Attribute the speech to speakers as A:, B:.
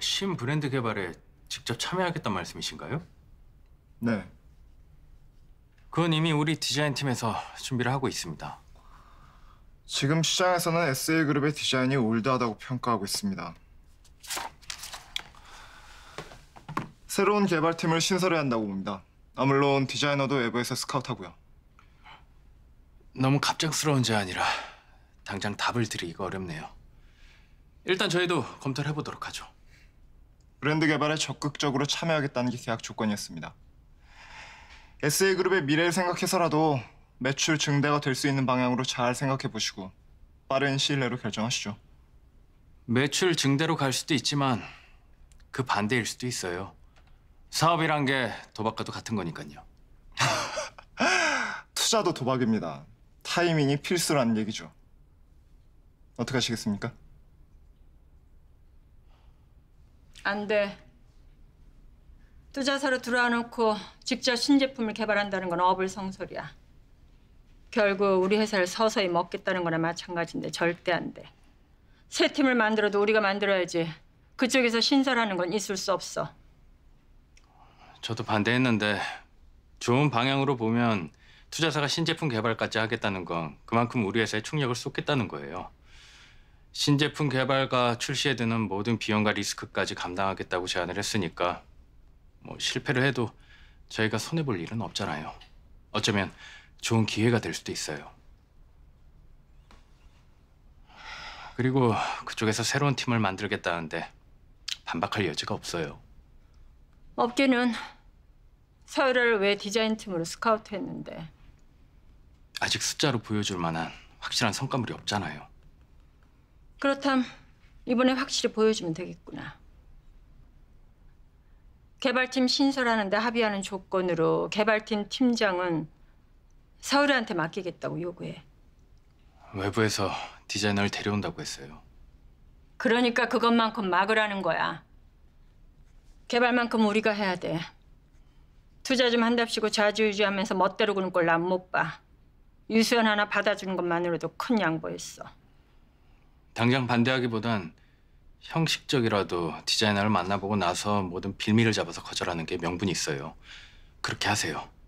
A: 신브랜드 개발에 직접 참여하겠다는 말씀이신가요? 네. 그건 이미 우리 디자인팀에서 준비를 하고 있습니다.
B: 지금 시장에서는 SA그룹의 디자인이 올드하다고 평가하고 있습니다. 새로운 개발팀을 신설해야 한다고 봅니다. 아 물론 디자이너도 외부에서 스카우트하고요. 너무 갑작스러운 제안이라 당장 답을 드리기가 어렵네요. 일단 저희도 검토를 해보도록 하죠. 브랜드 개발에 적극적으로 참여하겠다는 게 계약 조건이었습니다. SA그룹의 미래를 생각해서라도 매출 증대가 될 수 있는 방향으로 잘 생각해 보시고 빠른 시일 내로 결정하시죠.
A: 매출 증대로 갈 수도 있지만 그 반대일 수도 있어요. 사업이란 게 도박과도 같은 거니까요.
B: 투자도 도박입니다. 타이밍이 필수라는 얘기죠. 어떻게 하시겠습니까?
C: 안 돼. 투자사로 들어와놓고 직접 신제품을 개발한다는 건 어불성설이야. 결국 우리 회사를 서서히 먹겠다는 거나 마찬가지인데 절대 안 돼. 새 팀을 만들어도 우리가 만들어야지. 그쪽에서 신설하는 건 있을 수 없어.
A: 저도 반대했는데 좋은 방향으로 보면 투자사가 신제품 개발까지 하겠다는 건 그만큼 우리 회사에 충격을 쏟겠다는 거예요. 신제품 개발과 출시에 드는 모든 비용과 리스크까지 감당하겠다고 제안을 했으니까 뭐 실패를 해도 저희가 손해볼 일은 없잖아요. 어쩌면 좋은 기회가 될 수도 있어요. 그리고 그쪽에서 새로운 팀을 만들겠다는데 반박할 여지가 없어요.
C: 업계는 서열을 왜 디자인 팀으로 스카우트했는데
A: 아직 숫자로 보여줄 만한 확실한 성과물이 없잖아요.
C: 그렇담 이번에 확실히 보여주면 되겠구나. 개발팀 신설하는데 합의하는 조건으로 개발팀 팀장은 서울이한테 맡기겠다고 요구해.
A: 외부에서 디자이너를 데려온다고 했어요.
C: 그러니까 그것만큼 막으라는 거야. 개발만큼 우리가 해야 돼. 투자 좀 한답시고 좌지우지하면서 멋대로 구는 꼴난못 봐. 유수연 하나 받아주는 것만으로도 큰 양보였어.
A: 당장 반대하기보단 형식적이라도 디자이너를 만나보고 나서 모든 빌미를 잡아서 거절하는 게 명분이 있어요. 그렇게 하세요.